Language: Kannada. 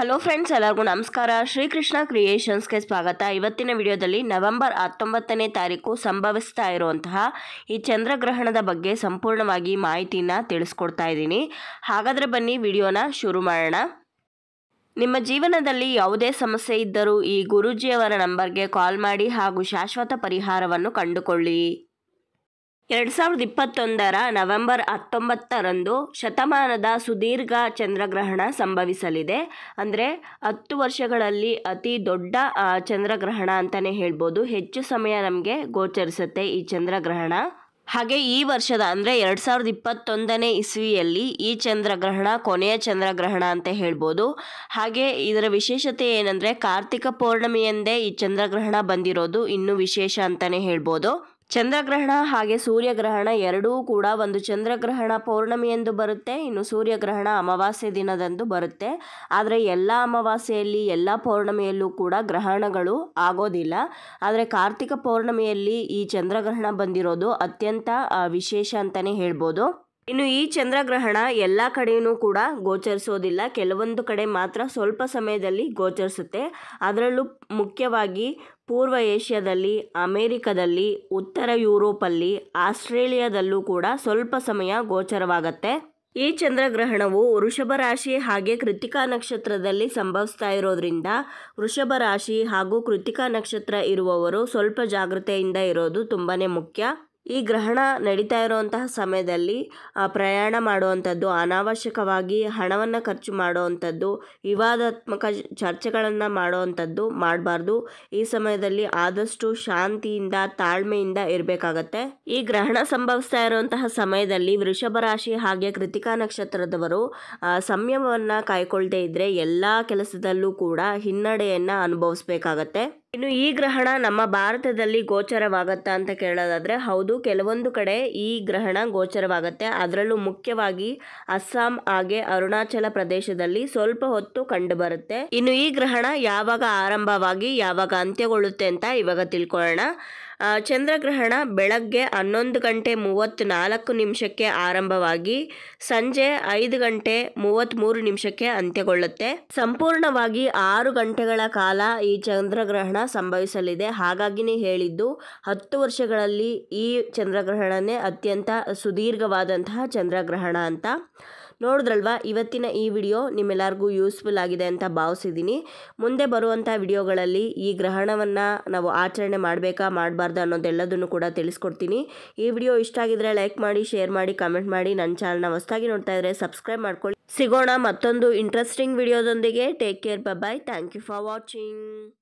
ಹಲೋ ಫ್ರೆಂಡ್ಸ್ ಎಲ್ಲರಿಗೂ ನಮಸ್ಕಾರ ಶ್ರೀಕೃಷ್ಣ ಕ್ರಿಯೇಷನ್ಸ್ಗೆ ಸ್ವಾಗತ ಇವತ್ತಿನ ವಿಡಿಯೋದಲ್ಲಿ ನವೆಂಬರ್ ಹತ್ತೊಂಬತ್ತನೇ ತಾರೀಕು ಸಂಭವಿಸ್ತಾ ಇರುವಂತಹ ಈ ಚಂದ್ರಗ್ರಹಣದ ಬಗ್ಗೆ ಸಂಪೂರ್ಣವಾಗಿ ಮಾಹಿತಿನ ತಿಳಿಸ್ಕೊಡ್ತಾ ಇದ್ದೀನಿ ಹಾಗಾದರೆ ಬನ್ನಿ ವಿಡಿಯೋನ ಶುರು ಮಾಡೋಣ ನಿಮ್ಮ ಜೀವನದಲ್ಲಿ ಯಾವುದೇ ಸಮಸ್ಯೆ ಇದ್ದರೂ ಈ ಗುರುಜಿಯವರ ನಂಬರ್ಗೆ ಕಾಲ್ ಮಾಡಿ ಹಾಗೂ ಶಾಶ್ವತ ಪರಿಹಾರವನ್ನು ಕಂಡುಕೊಳ್ಳಿ ಎರಡು ಸಾವಿರದ ಇಪ್ಪತ್ತೊಂದರ ನವೆಂಬರ್ ಹತ್ತೊಂಬತ್ತರಂದು ಶತಮಾನದ ಸುದೀರ್ಘ ಚಂದ್ರಗ್ರಹಣ ಸಂಭವಿಸಲಿದೆ ಅಂದರೆ ಹತ್ತು ವರ್ಷಗಳಲ್ಲಿ ಅತಿ ದೊಡ್ಡ ಚಂದ್ರಗ್ರಹಣ ಅಂತಲೇ ಹೇಳ್ಬೋದು ಹೆಚ್ಚು ಸಮಯ ನಮಗೆ ಗೋಚರಿಸುತ್ತೆ ಈ ಚಂದ್ರಗ್ರಹಣ ಹಾಗೆ ಈ ವರ್ಷದ ಅಂದರೆ ಎರಡು ಸಾವಿರದ ಇಪ್ಪತ್ತೊಂದನೇ ಇಸ್ವಿಯಲ್ಲಿ ಈ ಚಂದ್ರಗ್ರಹಣ ಕೊನೆಯ ಚಂದ್ರಗ್ರಹಣ ಅಂತ ಹೇಳ್ಬೋದು ಹಾಗೆ ಇದರ ವಿಶೇಷತೆ ಏನಂದರೆ ಕಾರ್ತಿಕ ಪೌರ್ಣಮಿಯಂದೇ ಈ ಚಂದ್ರಗ್ರಹಣ ಬಂದಿರೋದು ಇನ್ನೂ ವಿಶೇಷ ಅಂತಲೇ ಹೇಳ್ಬೋದು ಚಂದ್ರಗ್ರಹಣ ಹಾಗೆ ಸೂರ್ಯಗ್ರಹಣ ಎರಡೂ ಕೂಡ ಒಂದು ಚಂದ್ರಗ್ರಹಣ ಎಂದು ಬರುತ್ತೆ ಇನ್ನು ಸೂರ್ಯಗ್ರಹಣ ಅಮಾವಾಸ್ಯೆ ದಿನದಂದು ಬರುತ್ತೆ ಆದರೆ ಎಲ್ಲ ಅಮಾವಾಸ್ಯೆಯಲ್ಲಿ ಎಲ್ಲ ಪೌರ್ಣಮಿಯಲ್ಲೂ ಕೂಡ ಗ್ರಹಣಗಳು ಆಗೋದಿಲ್ಲ ಆದರೆ ಕಾರ್ತಿಕ ಪೌರ್ಣಮಿಯಲ್ಲಿ ಈ ಚಂದ್ರಗ್ರಹಣ ಬಂದಿರೋದು ಅತ್ಯಂತ ವಿಶೇಷ ಅಂತಲೇ ಹೇಳ್ಬೋದು ಇನ್ನು ಈ ಚಂದ್ರಗ್ರಹಣ ಎಲ್ಲ ಕಡೆಯೂ ಕೂಡ ಗೋಚರಿಸೋದಿಲ್ಲ ಕೆಲವೊಂದು ಕಡೆ ಮಾತ್ರ ಸ್ವಲ್ಪ ಸಮಯದಲ್ಲಿ ಗೋಚರಿಸುತ್ತೆ ಅದರಲ್ಲೂ ಮುಖ್ಯವಾಗಿ ಪೂರ್ವ ಏಷ್ಯಾದಲ್ಲಿ ಅಮೇರಿಕದಲ್ಲಿ ಉತ್ತರ ಯುರೋಪಲ್ಲಿ ಆಸ್ಟ್ರೇಲಿಯಾದಲ್ಲೂ ಕೂಡ ಸ್ವಲ್ಪ ಸಮಯ ಗೋಚರವಾಗತ್ತೆ ಈ ಚಂದ್ರಗ್ರಹಣವು ವೃಷಭ ರಾಶಿ ಹಾಗೆ ಕೃತಿಕಾ ನಕ್ಷತ್ರದಲ್ಲಿ ಸಂಭವಿಸ್ತಾ ಇರೋದ್ರಿಂದ ವೃಷಭ ರಾಶಿ ಹಾಗೂ ಕೃತಿಕಾ ನಕ್ಷತ್ರ ಇರುವವರು ಸ್ವಲ್ಪ ಜಾಗೃತೆಯಿಂದ ಇರೋದು ತುಂಬಾ ಮುಖ್ಯ ಈ ಗ್ರಹಣ ನಡೀತಾ ಇರುವಂತಹ ಸಮಯದಲ್ಲಿ ಪ್ರಯಾಣ ಮಾಡುವಂಥದ್ದು ಅನಾವಶ್ಯಕವಾಗಿ ಹಣವನ್ನು ಖರ್ಚು ಮಾಡುವಂಥದ್ದು ವಿವಾದಾತ್ಮಕ ಚರ್ಚೆಗಳನ್ನು ಮಾಡುವಂಥದ್ದು ಮಾಡಬಾರ್ದು ಈ ಸಮಯದಲ್ಲಿ ಆದಷ್ಟು ಶಾಂತಿಯಿಂದ ತಾಳ್ಮೆಯಿಂದ ಇರಬೇಕಾಗತ್ತೆ ಈ ಗ್ರಹಣ ಸಂಭವಿಸ್ತಾ ಇರುವಂತಹ ಸಮಯದಲ್ಲಿ ವೃಷಭ ರಾಶಿ ಹಾಗೆ ಕೃತಿಕಾ ನಕ್ಷತ್ರದವರು ಸಂಯಮವನ್ನು ಕಾಯ್ಕೊಳ್ತೇ ಇದ್ದರೆ ಎಲ್ಲ ಕೆಲಸದಲ್ಲೂ ಕೂಡ ಹಿನ್ನಡೆಯನ್ನು ಅನುಭವಿಸ್ಬೇಕಾಗತ್ತೆ ಇನ್ನು ಈ ಗ್ರಹಣ ನಮ್ಮ ಭಾರತದಲ್ಲಿ ಗೋಚರವಾಗತ್ತಾ ಅಂತ ಕೇಳೋದಾದ್ರೆ ಹೌದು ಕೆಲವೊಂದು ಕಡೆ ಈ ಗ್ರಹಣ ಗೋಚರವಾಗುತ್ತೆ ಅದರಲ್ಲೂ ಮುಖ್ಯವಾಗಿ ಅಸ್ಸಾಂ ಹಾಗೆ ಅರುಣಾಚಲ ಪ್ರದೇಶದಲ್ಲಿ ಸ್ವಲ್ಪ ಹೊತ್ತು ಕಂಡುಬರುತ್ತೆ ಇನ್ನು ಈ ಗ್ರಹಣ ಯಾವಾಗ ಆರಂಭವಾಗಿ ಯಾವಾಗ ಅಂತ್ಯಗೊಳ್ಳುತ್ತೆ ಅಂತ ಇವಾಗ ತಿಳ್ಕೊಳ್ಳೋಣ ಚಂದ್ರಗ್ರಹಣ ಬೆಳಗ್ಗೆ ಹನ್ನೊಂದು ಗಂಟೆ ನಾಲ್ಕು ನಿಮಿಷಕ್ಕೆ ಆರಂಭವಾಗಿ ಸಂಜೆ ಐದು ಗಂಟೆ ಮೂವತ್ತ್ಮೂರು ನಿಮಿಷಕ್ಕೆ ಅಂತ್ಯಗೊಳ್ಳುತ್ತೆ ಸಂಪೂರ್ಣವಾಗಿ ಆರು ಗಂಟೆಗಳ ಕಾಲ ಈ ಚಂದ್ರಗ್ರಹಣ ಸಂಭವಿಸಲಿದೆ ಹಾಗಾಗಿನೇ ಹೇಳಿದ್ದು ಹತ್ತು ವರ್ಷಗಳಲ್ಲಿ ಈ ಚಂದ್ರಗ್ರಹಣನೇ ಅತ್ಯಂತ ಸುದೀರ್ಘವಾದಂತಹ ಚಂದ್ರಗ್ರಹಣ ಅಂತ ನೋಡಿದ್ರಲ್ವಾ ಇವತ್ತಿನ ಈ ವಿಡಿಯೋ ನಿಮ್ಮೆಲ್ಲರಿಗೂ ಯೂಸ್ಫುಲ್ ಆಗಿದೆ ಅಂತ ಭಾವಿಸಿದ್ದೀನಿ ಮುಂದೆ ಬರುವಂಥ ವಿಡಿಯೋಗಳಲ್ಲಿ ಈ ಗ್ರಹಣವನ್ನು ನಾವು ಆಚರಣೆ ಮಾಡಬೇಕಾ ಮಾಡಬಾರ್ದು ಅನ್ನೋದೆಲ್ಲದನ್ನು ಕೂಡ ತಿಳಿಸ್ಕೊಡ್ತೀನಿ ಈ ವಿಡಿಯೋ ಇಷ್ಟ ಆಗಿದ್ರೆ ಲೈಕ್ ಮಾಡಿ ಶೇರ್ ಮಾಡಿ ಕಮೆಂಟ್ ಮಾಡಿ ನನ್ನ ಚಾನಲ್ನ ಹೊಸದಾಗಿ ನೋಡ್ತಾ ಇದ್ರೆ ಸಬ್ಸ್ಕ್ರೈಬ್ ಮಾಡ್ಕೊಳ್ಳಿ ಸಿಗೋಣ ಮತ್ತೊಂದು ಇಂಟ್ರೆಸ್ಟಿಂಗ್ ವಿಡಿಯೋದೊಂದಿಗೆ take care bye thank you for watching